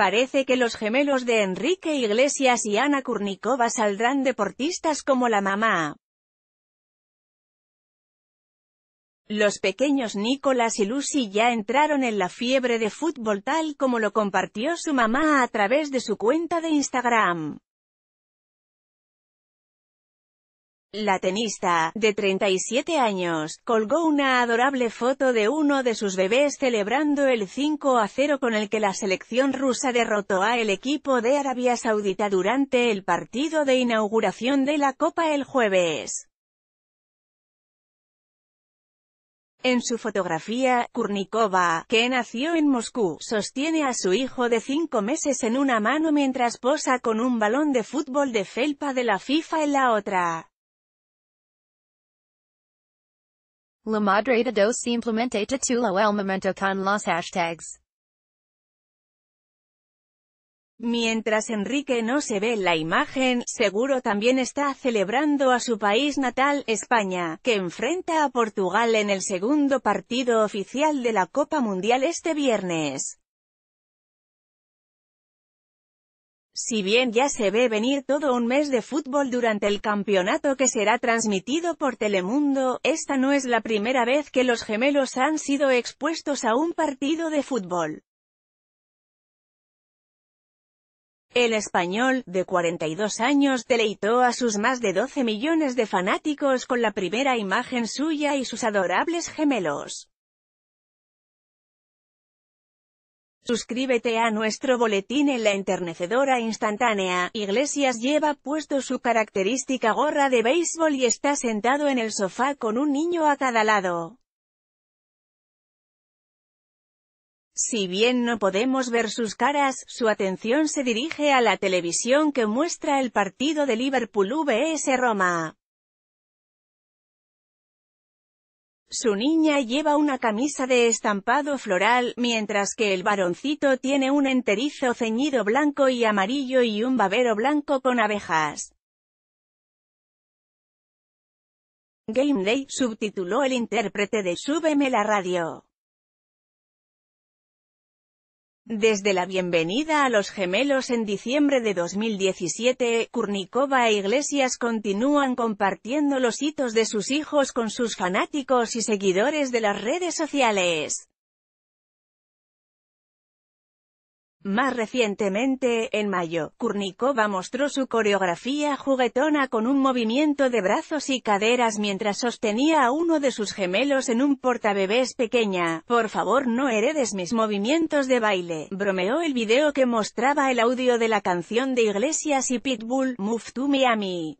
Parece que los gemelos de Enrique Iglesias y Ana Kurnikova saldrán deportistas como la mamá. Los pequeños Nicolás y Lucy ya entraron en la fiebre de fútbol tal como lo compartió su mamá a través de su cuenta de Instagram. La tenista, de 37 años, colgó una adorable foto de uno de sus bebés celebrando el 5 a 0 con el que la selección rusa derrotó a el equipo de Arabia Saudita durante el partido de inauguración de la Copa el jueves. En su fotografía, Kurnikova, que nació en Moscú, sostiene a su hijo de cinco meses en una mano mientras posa con un balón de fútbol de felpa de la FIFA en la otra. La el momento con los hashtags. Mientras Enrique no se ve la imagen, seguro también está celebrando a su país natal, España, que enfrenta a Portugal en el segundo partido oficial de la Copa Mundial este viernes. Si bien ya se ve venir todo un mes de fútbol durante el campeonato que será transmitido por Telemundo, esta no es la primera vez que los gemelos han sido expuestos a un partido de fútbol. El español, de 42 años, deleitó a sus más de 12 millones de fanáticos con la primera imagen suya y sus adorables gemelos. Suscríbete a nuestro boletín en la enternecedora instantánea. Iglesias lleva puesto su característica gorra de béisbol y está sentado en el sofá con un niño a cada lado. Si bien no podemos ver sus caras, su atención se dirige a la televisión que muestra el partido de Liverpool vs Roma. Su niña lleva una camisa de estampado floral, mientras que el varoncito tiene un enterizo ceñido blanco y amarillo y un babero blanco con abejas. Game Day, subtituló el intérprete de Súbeme la radio. Desde la bienvenida a los gemelos en diciembre de 2017, Kurnikova e Iglesias continúan compartiendo los hitos de sus hijos con sus fanáticos y seguidores de las redes sociales. Más recientemente, en mayo, Kurnikova mostró su coreografía juguetona con un movimiento de brazos y caderas mientras sostenía a uno de sus gemelos en un portabebés pequeña. Por favor no heredes mis movimientos de baile, bromeó el video que mostraba el audio de la canción de Iglesias y Pitbull, Move to Miami.